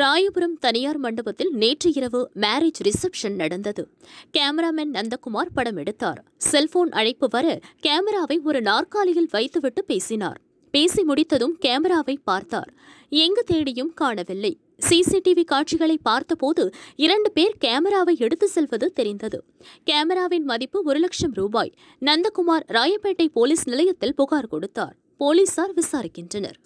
ராயபுரம் தனியார் மண்டபத்தில் நேற்று இரவு மேரேஜ் ரிசப்ஷன் நடந்தது கேமராமேன் நந்தகுமார் படம் எடுத்தார் செல்போன் அழைப்பு வர கேமராவை ஒரு நாற்காலியில் வைத்துவிட்டு பேசினார் பேசி முடித்ததும் கேமராவை பார்த்தார் எங்கு தேடியும் காணவில்லை சிசிடிவி காட்சிகளை பார்த்தபோது இரண்டு பேர் கேமராவை எடுத்து செல்வது தெரிந்தது கேமராவின் மதிப்பு ஒரு லட்சம் ரூபாய் நந்தகுமார் ராயப்பேட்டை போலீஸ் நிலையத்தில் புகார் கொடுத்தார் போலீசார் விசாரிக்கின்றனர்